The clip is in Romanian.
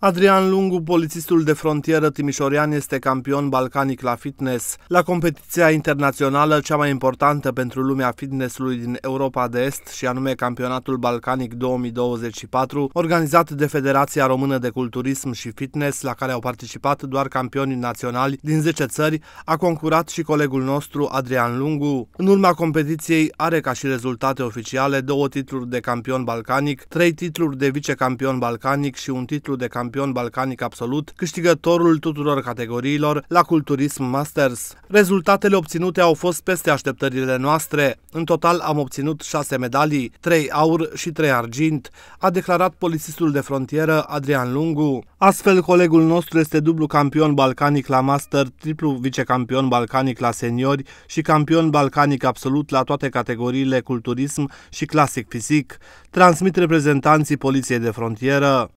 Adrian Lungu, polițistul de frontieră timișorian, este campion balcanic la fitness. La competiția internațională, cea mai importantă pentru lumea fitnessului din Europa de Est și anume Campionatul Balcanic 2024, organizat de Federația Română de Culturism și Fitness, la care au participat doar campioni naționali din 10 țări, a concurat și colegul nostru Adrian Lungu. În urma competiției are ca și rezultate oficiale două titluri de campion balcanic, trei titluri de vicecampion balcanic și un titlu de campion campion balcanic absolut, câștigătorul tuturor categoriilor la Culturism Masters. Rezultatele obținute au fost peste așteptările noastre. În total am obținut șase medalii, trei aur și trei argint, a declarat polițistul de frontieră Adrian Lungu. Astfel, colegul nostru este dublu campion balcanic la master, triplu vicecampion balcanic la seniori și campion balcanic absolut la toate categoriile culturism și clasic fizic, transmit reprezentanții Poliției de Frontieră.